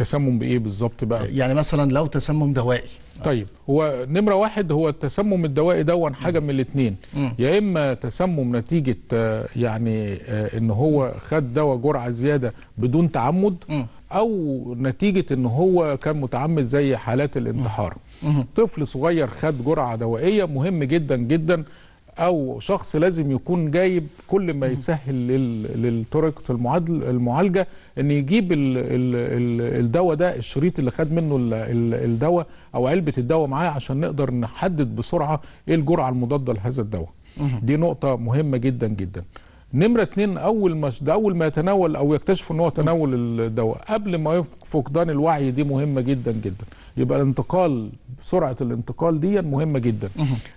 تسمم بايه بالظبط بقى يعني مثلا لو تسمم دوائي طيب هو نمره واحد هو التسمم الدوائي دون حاجه من الاثنين يا اما تسمم نتيجه آه، يعني آه، ان هو خد دواء جرعه زياده بدون تعمد او نتيجه ان هو كان متعمد زي حالات الانتحار طفل صغير خد جرعه دوائيه مهم جدا جدا او شخص لازم يكون جايب كل ما يسهل للطريقه المعالجه ان يجيب الدواء ده الشريط اللي خد منه الدواء او علبه الدواء معاه عشان نقدر نحدد بسرعه ايه الجرعه المضاده لهذا الدواء دي نقطه مهمه جدا جدا نمرة اتنين أول ما أول ما يتناول أو يكتشف إن هو تناول الدواء قبل ما فقدان الوعي دي مهمة جدا جدا يبقى الانتقال سرعة الانتقال دي مهمة جدا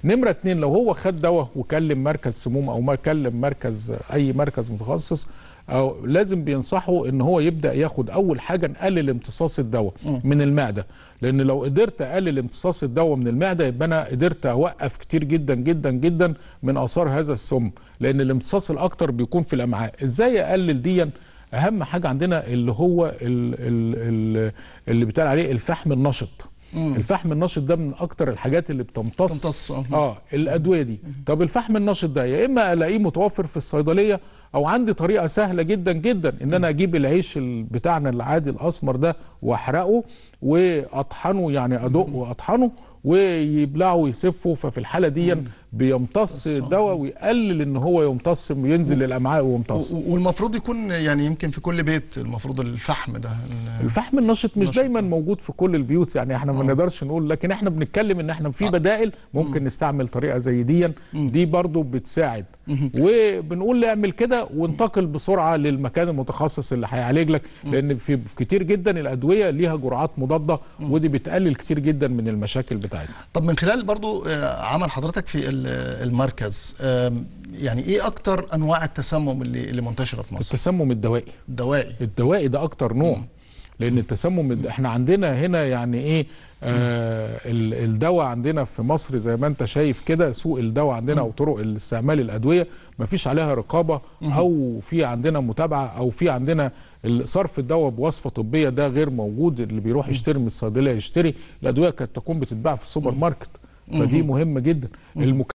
نمرة اتنين لو هو خد دواء وكلم مركز سموم أو ما كلم مركز أي مركز متخصص أو لازم بينصحه ان هو يبدا ياخد اول حاجه نقلل امتصاص الدواء من المعده لان لو قدرت اقلل امتصاص الدواء من المعده يبقى انا قدرت اوقف كتير جدا جدا جدا من اثار هذا السم لان الامتصاص الاكتر بيكون في الامعاء ازاي اقلل ديا اهم حاجه عندنا اللي هو الـ الـ اللي بيتقال عليه الفحم النشط مم. الفحم النشط ده من اكتر الحاجات اللي بتمتص اه. اه الادويه دي مم. طب الفحم النشط ده يا اما الاقيه متوفر في الصيدليه او عندي طريقه سهله جدا جدا ان انا اجيب العيش بتاعنا العادي الاسمر ده واحرقه واطحنه يعني ادق واطحنه ويبلعه ويسفه ففي الحاله دي بيمتص الدواء ويقلل ان هو يمتص ينزل للامعاء ويمتص والمفروض يكون يعني يمكن في كل بيت المفروض الفحم ده الفحم النشط مش دايما موجود في كل البيوت يعني احنا ما آه. نقدرش نقول لكن احنا بنتكلم ان احنا في آه. بدائل ممكن نستعمل طريقه زي دي دي برضو بتساعد وبنقول اعمل كده وانتقل بسرعه للمكان المتخصص اللي هيعالج لك لان في كتير جدا الادويه ليها جرعات مضاده ودي بتقلل كتير جدا من المشاكل بتاعتنا طب من خلال برضو آه، عمل حضرتك في المركز يعني ايه اكتر انواع التسمم اللي اللي منتشره في مصر التسمم الدوائي الدوائي الدوائي ده اكتر نوع لان التسمم احنا عندنا هنا يعني ايه آه الدواء عندنا في مصر زي ما انت شايف كده سوق الدواء عندنا او طرق استعمال الادويه ما فيش عليها رقابه او في عندنا متابعه او في عندنا صرف الدواء بوصفه طبيه ده غير موجود اللي بيروح يشتري من الصيدليه يشتري الادويه كانت تكون بتتباع في السوبر ماركت فدي مهمه جدا